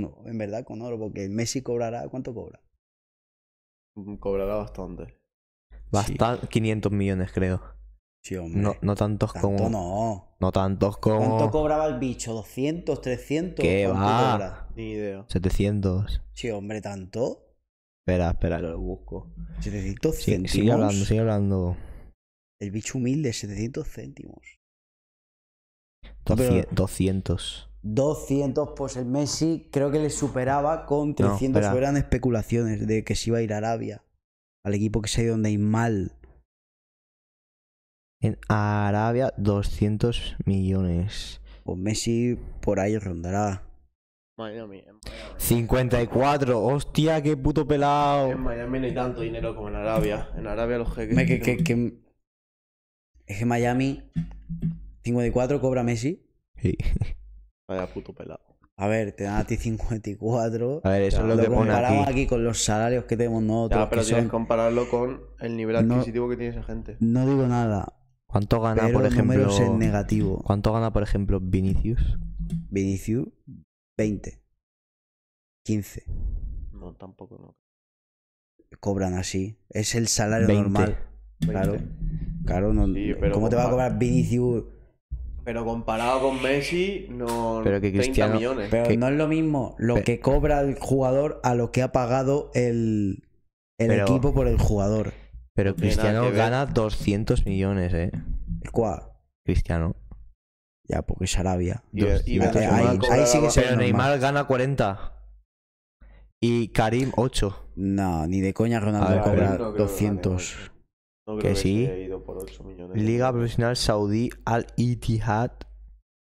en verdad con oro, porque Messi cobrará, ¿cuánto cobra? Mm, cobrará bastante. Bastante, 500 millones creo. Sí, hombre. No, no tantos como... No. no tantos como... ¿Cuánto cobraba el bicho? ¿200? ¿300? ¿Qué va? Cobra? Ni 700. Sí, hombre, ¿tanto? Espera, espera, que lo busco. 700 céntimos. sigue hablando, sigue hablando. El bicho humilde, 700 céntimos. 200. 200 pues el Messi creo que le superaba con 300 no, eran especulaciones de que se iba a ir a Arabia al equipo que se ha ido donde hay mal en Arabia 200 millones pues Messi por ahí rondará Miami, 54, hostia, qué puto pelado. En Miami no hay tanto dinero como en Arabia. En Arabia los jeques. que, que, que... Es que Miami 54 cobra Messi. Sí. Vaya puto pelado. A ver, te dan a ti 54. A ver, eso lo, que pone aquí. con los salarios que tenemos nosotros. Ya, pero que tienes compararlo con el nivel adquisitivo que tiene esa gente. No digo nada. ¿Cuánto gana, por ejemplo? negativo. ¿Cuánto gana, por ejemplo, Vinicius? Vinicius, 20. 15. No, tampoco no. Cobran así. Es el salario normal. Claro. Claro, no. ¿Cómo te va a cobrar Vinicius? Pero comparado con Messi, no. 30 millones. Pero no es lo mismo lo que cobra el jugador a lo que ha pagado el, equipo por el jugador. Pero Cristiano gana 200 millones, ¿eh? ¿Cuál? Cristiano. Ya, porque es Arabia. ahí, sí Pero Neymar gana 40. Y Karim 8. No, ni de coña Ronaldo cobra 200. No creo que, sí. Liga Profesional Saudí Al Itihad.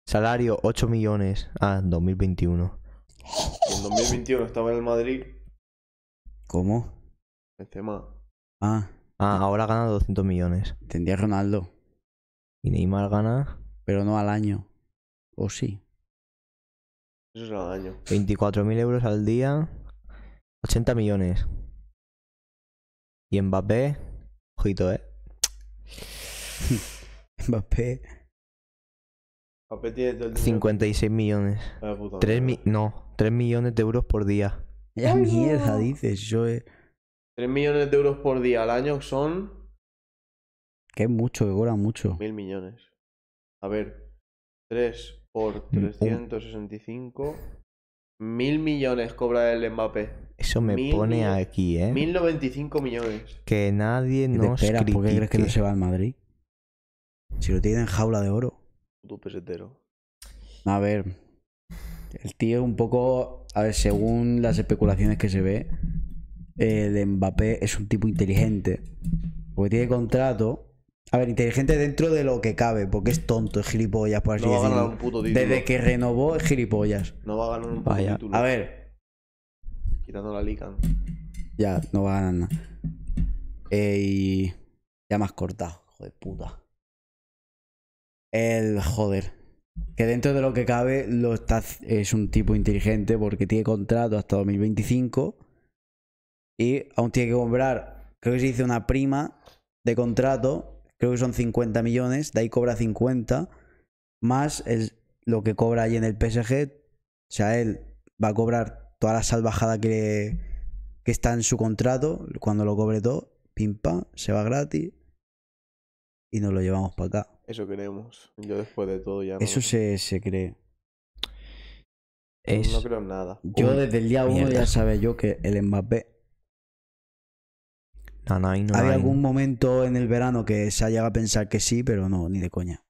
Salario 8 millones. Ah, 2021. En 2021 estaba en el Madrid. ¿Cómo? Benzema. Ah. Ah, ahora gana 200 millones. Tendría Ronaldo. Y Neymar gana. Pero no al año. ¿O sí? Eso es al año. 24.000 euros al día. 80 millones. Y Mbappé, ¿eh? Mbappé. Mbappé tiene 56 millones. 3 ah, no, 3 millones de euros por día. La mierda, dices, yo. 3 eh. millones de euros por día al año son. Que es mucho, que cobra mucho. Mil millones. A ver, 3 por 365 mm, Mil millones cobra el Mbappé. Eso me pone aquí, ¿eh? Mil noventa y cinco millones. Que nadie nos espera, ¿Por qué crees que no se va al Madrid? Si lo tienen jaula de oro. Tu pesetero. A ver. El tío un poco... A ver, según las especulaciones que se ve, el eh, Mbappé es un tipo inteligente. Porque tiene contrato a ver, inteligente dentro de lo que cabe, porque es tonto, es gilipollas, por así no va A ganar un puto título. Desde que renovó es gilipollas. No va a ganar un puto A ver. Quitando la lican. Ya, no va a ganar nada. Ya más has cortado, joder puta. El joder. Que dentro de lo que cabe lo está, es un tipo inteligente porque tiene contrato hasta 2025 y aún tiene que comprar, creo que se dice una prima de contrato creo que son 50 millones, de ahí cobra 50, más lo que cobra ahí en el PSG. O sea, él va a cobrar toda la salvajada que, está en su contrato, cuando lo cobre todo, pim pam, se va gratis y nos lo llevamos para acá. Eso queremos. Yo después de todo ya. Eso se, cree. Es... No creo en nada. Yo desde el día uno ya sabía yo que el Mbappé ¿Hay algún momento en el verano que se ha llegado a pensar que sí, pero no, ni de coña?